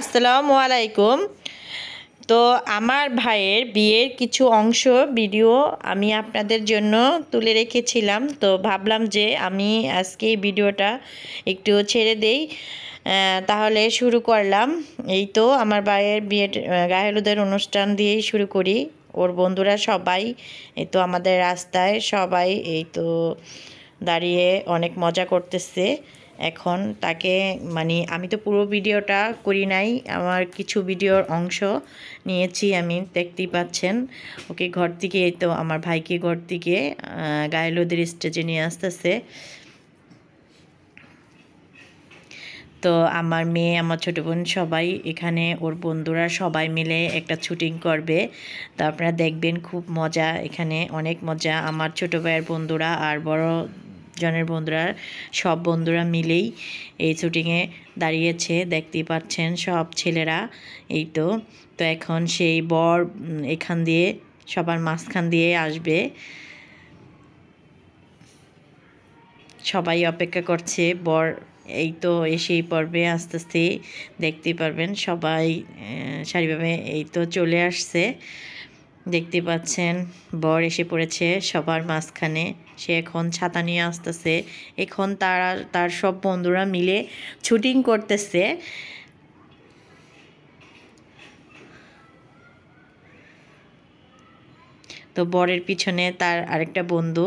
আসসালামু আলাইকুম তো আমার ভাইয়ের বিয়ের কিছু অংশ ভিডিও আমি আপনাদের জন্য তুলে রেখেছিলাম তো ভাবলাম যে আমি আজকে এই ভিডিওটা একটু ছেড়ে দেই তাহলে শুরু করলাম এই তো আমার ভাইয়ের বিয়ের গাহেলুদের অনুষ্ঠান দিয়েই শুরু করি ওর বন্ধুরা সবাই এই তো আমাদের রাস্তায় সবাই এই তো দাঁড়িয়ে অনেক মজা করতেছে এখন তাকে মানে আমি তো পুরো ভিডিওটা করি নাই আমার কিছু ভিডিওর অংশ নিয়েছি আমি দেখতেই পাচ্ছেন ওকে ঘর থেকে এই তো আমার ভাইকে ঘর থেকে গায়েলোদের স্টেজে নিয়ে আসতেছে তো আমার মেয়ে আমার ছোটো বোন সবাই এখানে ওর বন্ধুরা সবাই মিলে একটা শুটিং করবে তো আপনারা দেখবেন খুব মজা এখানে অনেক মজা আমার ছোটো ভাইয়ের বন্ধুরা আর বড় জনের বন্ধুরা সব বন্ধুরা মিলেই এই শুটিংয়ে দাঁড়িয়েছে দেখতেই পাচ্ছেন সব ছেলেরা এই তো তো এখন সেই বর এখান দিয়ে সবার মাঝখান দিয়ে আসবে সবাই অপেক্ষা করছে বর এই তো এসেই পড়বে আস্তে আস্তে দেখতে পারবেন সবাই সারিভাবে এই তো চলে আসছে দেখতে পাচ্ছেন বর এসে পড়েছে সবার মাঝখানে সে এখন ছাতা নিয়ে আসতেছে এখন তারা তার সব বন্ধুরা মিলে শুটিং করতেছে তো বরের পিছনে তার আরেকটা বন্ধু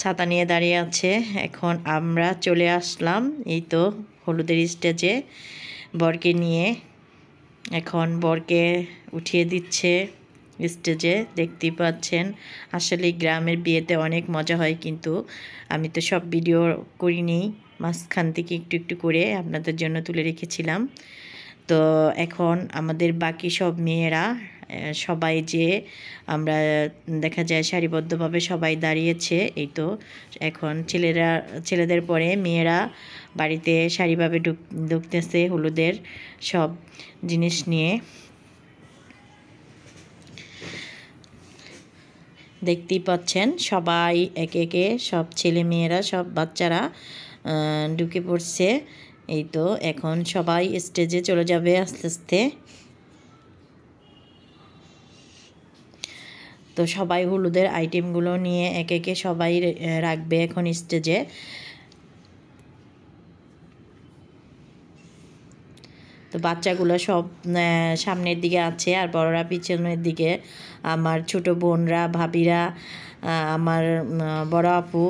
ছাতা নিয়ে দাঁড়িয়ে আছে এখন আমরা চলে আসলাম এই তো হলুদের স্টেজে বরকে নিয়ে এখন বরকে উঠিয়ে দিচ্ছে স্টেজে দেখতে পাচ্ছেন আসলে গ্রামের বিয়েতে অনেক মজা হয় কিন্তু আমি তো সব ভিডিও করিনি মাঝখান থেকে একটু একটু করে আপনাদের জন্য তুলে রেখেছিলাম তো এখন আমাদের বাকি সব মেয়েরা সবাই যে আমরা দেখা যায় সারিবদ্ধভাবে সবাই দাঁড়িয়েছে এই তো এখন ছেলেরা ছেলেদের পরে মেয়েরা বাড়িতে সারিভাবে ঢুক ঢুকতেছে হলুদের সব জিনিস নিয়ে দেখতেই পাচ্ছেন সবাই একে একে সব ছেলে মেয়েরা সব বাচ্চারা ঢুকে পড়ছে এই তো এখন সবাই স্টেজে চলে যাবে আস্তে আস্তে তো সবাই হলুদের আইটেমগুলো নিয়ে একে একে সবাই রাখবে এখন স্টেজে তো বাচ্চাগুলো সব সামনের দিকে আছে আর বড়রা পিছনের দিকে আমার ছোট বোনরা ভাবিরা আমার বড় আপু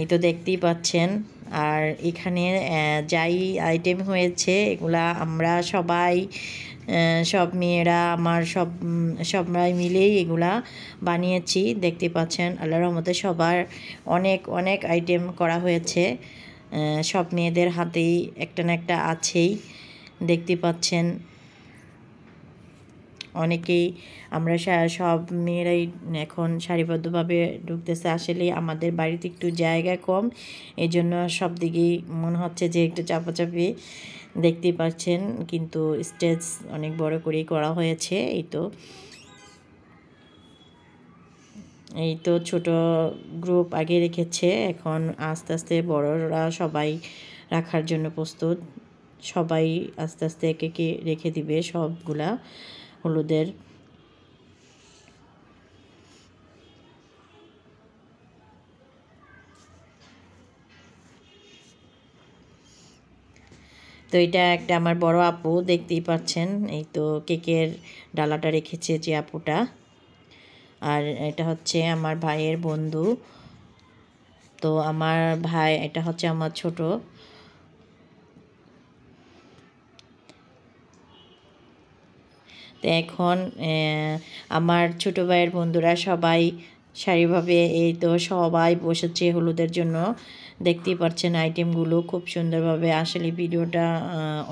এই তো দেখতেই পাচ্ছেন আর এখানে যাই আইটেম হয়েছে এগুলা আমরা সবাই সব মেয়েরা আমার সব সবাই মিলেই এগুলা বানিয়েছি দেখতে পাচ্ছেন আল্লাহর রহমতে সবার অনেক অনেক আইটেম করা হয়েছে সব মেয়েদের হাতেই একটা না একটা আছেই দেখতে পাচ্ছেন অনেকেই আমরা সব মেয়েরাই এখন সারিবদ্ধভাবে ঢুকতেছে আসলে আমাদের বাড়িতে একটু জায়গা কম এই জন্য সব দিকেই মনে হচ্ছে যে একটু চাপাচাপি দেখতে পাচ্ছেন কিন্তু স্টেজ অনেক বড় করেই করা হয়েছে এই তো এই তো ছোট গ্রুপ আগে রেখেছে এখন আস্তে আস্তে বড়রা সবাই রাখার জন্য প্রস্তুত সবাই আস্তে আস্তে একে একে রেখে দিবে সবগুলা হলুদের তো এটা একটা আমার বড় আপু দেখতেই পাচ্ছেন এই তো কেকের ডালাটা রেখেছে যে আপুটা আর এটা হচ্ছে আমার ভাইয়ের বন্ধু তো আমার ভাই এটা হচ্ছে আমার ছোট এখন আমার ছোটো ভাইয়ের বন্ধুরা সবাই সারিভাবে এই তো সবাই বসেছে হলুদের জন্য দেখতেই পাচ্ছেন আইটেমগুলো খুব সুন্দরভাবে আসলে ভিডিওটা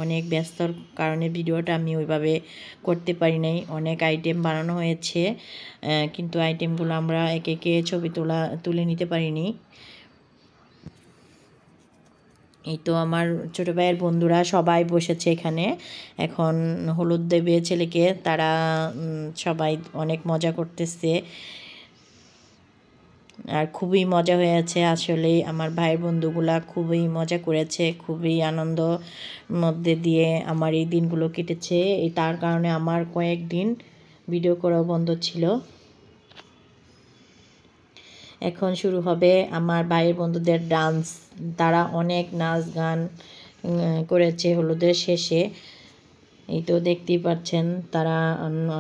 অনেক ব্যস্তর কারণে ভিডিওটা আমি ওইভাবে করতে পারি নাই অনেক আইটেম বানানো হয়েছে কিন্তু আইটেমগুলো আমরা একে একে ছবি তোলা তুলে নিতে পারিনি এই তো আমার ছোটো ভাইয়ের বন্ধুরা সবাই বসেছে এখানে এখন হলুদ দেবে ছেলেকে তারা সবাই অনেক মজা করতেছে আর খুবই মজা হয়েছে আসলে আমার ভাইয়ের বন্ধুগুলা খুবই মজা করেছে খুবই আনন্দ মধ্যে দিয়ে আমার এই দিনগুলো কেটেছে এই তার কারণে আমার কয়েকদিন ভিডিও করা বন্ধ ছিল এখন শুরু হবে আমার ভাইয়ের বন্ধুদের ডান্স তারা অনেক নাচ গান করেছে হলুদের শেষে এই তো দেখতেই পাচ্ছেন তারা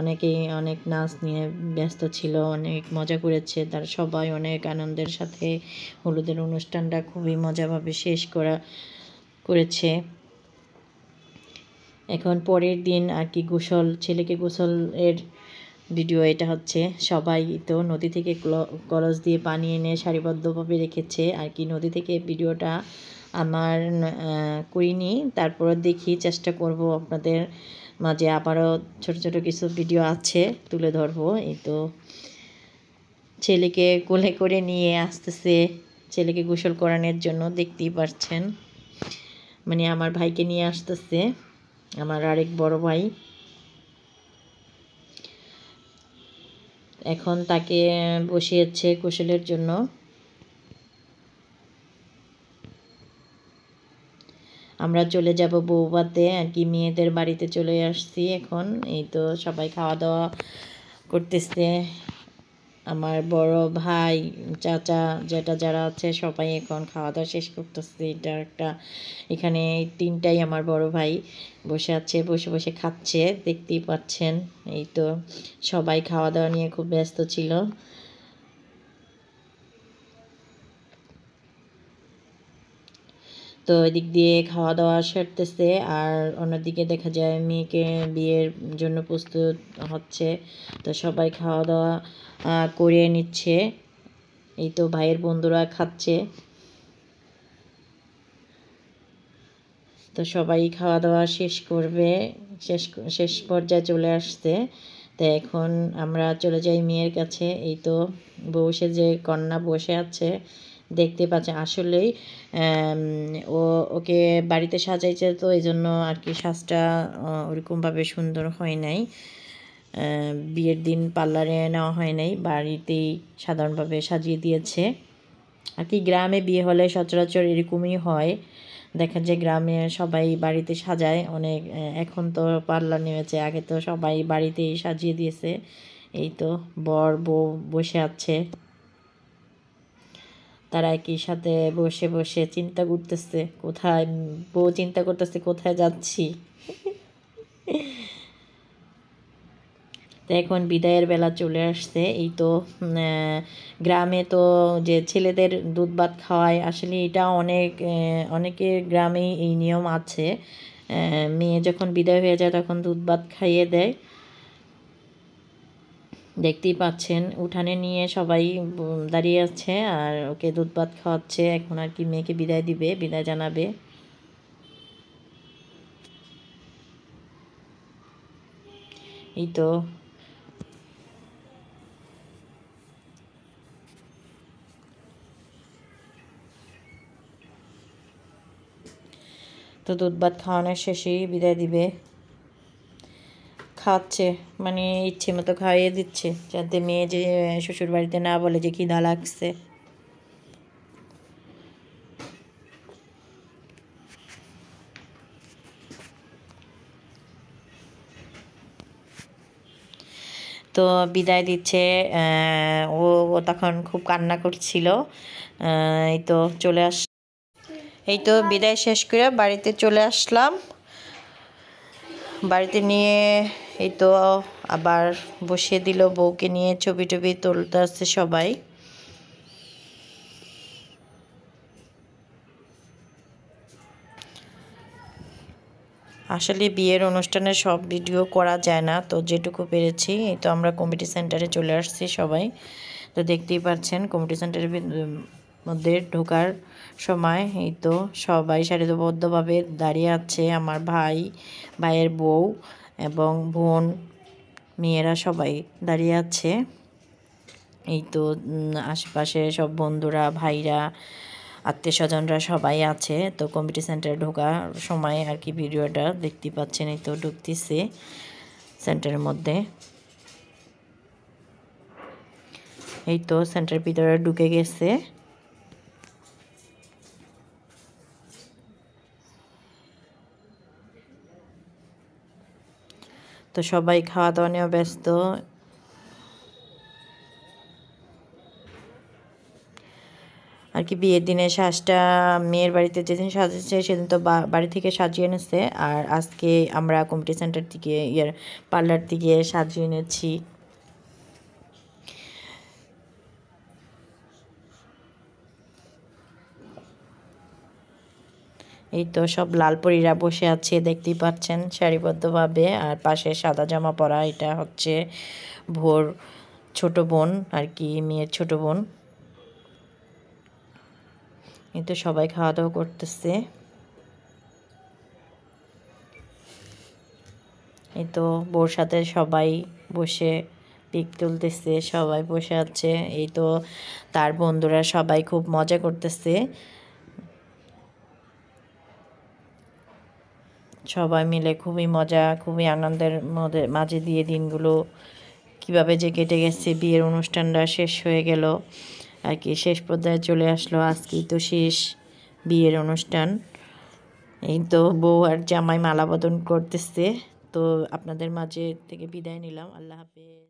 অনেকেই অনেক নাচ নিয়ে ব্যস্ত ছিল অনেক মজা করেছে তারা সবাই অনেক আনন্দের সাথে হলুদের অনুষ্ঠানটা খুবই মজাভাবে শেষ করা করেছে এখন পরের দিন আর কি গোসল ছেলেকে গোসলের ভিডিও এটা হচ্ছে সবাই তো নদী থেকে কলস দিয়ে পানি এনে সারিবদ্ধভাবে রেখেছে আর কি নদী থেকে ভিডিওটা আমার করিনি তারপর দেখি চেষ্টা করব আপনাদের মাঝে আবারও ছোট ছোট কিছু ভিডিও আছে তুলে ধরবো এই তো ছেলেকে কোলে করে নিয়ে আসতেছে ছেলেকে গোসল করানোর জন্য দেখতেই পারছেন মানে আমার ভাইকে নিয়ে আসতেছে আমার আরেক বড় ভাই এখন তাকে বসিয়েছে কুশলের জন্য আমরা চলে যাব বউবাতে আর কি মেয়েদের বাড়িতে চলে আসছি এখন এই তো সবাই খাওয়া দাওয়া করতেছে আমার বড় ভাই চাচা যেটা যারা আছে সবাই এখন খাওয়া দাওয়া শেষ করতেছে এটা একটা এখানে তিনটাই আমার বড় ভাই বসে আছে বসে বসে খাচ্ছে দেখতেই পাচ্ছেন এই তো সবাই খাওয়া দাওয়া নিয়ে খুব ব্যস্ত ছিল তো এদিক দিয়ে খাওয়া দাওয়া সারতেছে আর অন্যদিকে দেখা যায় মেয়েকে বিয়ের জন্য প্রস্তুত হচ্ছে তো সবাই খাওয়া দাওয়া করিয়ে নিচ্ছে এই তো ভাইয়ের বন্ধুরা খাচ্ছে তো সবাই খাওয়া দাওয়া শেষ করবে শেষ শেষ পর্যায়ে চলে আসছে তো এখন আমরা চলে যাই মেয়ের কাছে এই তো বউসে যে কন্যা বসে আছে দেখতে পাচ্ছে আসলেই ও ওকে বাড়িতে সাজাইছে তো এই জন্য আর কি সাজটা ওরকমভাবে সুন্দর হয় নাই বিয়ের দিন পার্লারে নেওয়া হয় নাই বাড়িতেই সাধারণভাবে সাজিয়ে দিয়েছে আর কি গ্রামে বিয়ে হলে সচরাচর এরকমই হয় দেখা যায় গ্রামে সবাই বাড়িতে সাজায় অনেক এখন তো পার্লার নেমেছে আগে তো সবাই বাড়িতেই সাজিয়ে দিয়েছে এই তো বর বউ বসে আছে তারা একই সাথে বসে বসে চিন্তা করতেছে কোথায় বউ চিন্তা করতেছে কোথায় যাচ্ছি তো এখন বিদায়ের বেলা চলে আসছে এই তো গ্রামে তো যে ছেলেদের দুধ ভাত খাওয়ায় আসলে এটা অনেক অনেকের গ্রামেই এই নিয়ম আছে মেয়ে যখন বিদায় হয়ে যায় তখন দুধ ভাত খাইয়ে দেয় দেখতেই পাচ্ছেন উঠানে নিয়ে সবাই দাঁড়িয়ে আছে আর ওকে দুধ ভাত খাওয়াচ্ছে এখন আর কি মেয়েকে বিদায় দিবে বিদায় জানাবে এই তো তো দুধ ভাত খাওয়ানোর শেষেই বিদায় দিবে খাচ্ছে মানে ইচ্ছে মতো খাইয়ে দিচ্ছে যাতে মেয়ে যে শ্বশুর বাড়িতে না বলে যে খিদা লাগছে তো বিদায় দিচ্ছে ও তখন খুব কান্না করছিল এই তো চলে আস এই তো বিদায় শেষ করে বাড়িতে চলে আসলাম বাড়িতে নিয়ে এই তো আবার বসিয়ে দিল বউকে নিয়ে ছবি টবি তুলতে আসছে সবাই আসলে বিয়ের অনুষ্ঠানে সব ভিডিও করা যায় না তো যেটুকু পেরেছি এই তো আমরা কমিটি সেন্টারে চলে আসছি সবাই তো দেখতেই পাচ্ছেন কমিটি সেন্টারের মধ্যে ঢোকার সময় এই তো সবাই সারিবদ্ধভাবে দাঁড়িয়ে আছে আমার ভাই ভাইয়ের বউ এবং বোন মেয়েরা সবাই দাঁড়িয়ে আছে এই তো আশেপাশে সব বন্ধুরা ভাইরা আত্মীয় স্বজনরা সবাই আছে তো কমিটি সেন্টারে ঢোকার সময় আর কি ভিডিওটা দেখতে পাচ্ছেন এই তো ঢুকতেছে সেন্টারের মধ্যে এই তো সেন্টারের ভিতরে ঢুকে গেছে তো সবাই খাওয়া দাওয়া নিয়েও ব্যস্ত আর কি বিয়ের দিনে সাজটা মেয়ের বাড়িতে যেদিন সাজেছে সেদিন তো বাড়ি থেকে সাজিয়ে এনেছে আর আজকে আমরা কমিটি সেন্টার থেকে ইয়ার পার্লার থেকে সাজিয়ে এনেছি এই তো সব লাল পরীরা বসে আছে দেখতেই পাচ্ছেন সারিবদ্ধভাবে আর পাশে সাদা জামা পরা এটা হচ্ছে ভোর ছোট বোন আর কি মেয়ের ছোট বোন এই তো সবাই খাওয়া দাওয়া করতেছে এই তো বোর সাথে সবাই বসে পিক তুলতেছে সবাই বসে আছে এই তো তার বন্ধুরা সবাই খুব মজা করতেছে সবাই মিলে খুবই মজা খুবই আনন্দের মাঝে দিয়ে দিনগুলো কিভাবে যে কেটে গেছে বিয়ের অনুষ্ঠানটা শেষ হয়ে গেল আর কি শেষ পর্যায়ে চলে আসলো আজকেই তো শেষ বিয়ের অনুষ্ঠান এই তো বউ আর জামাই মালাবদন করতেছে তো আপনাদের মাঝে থেকে বিদায় নিলাম আল্লাহ হাফিজ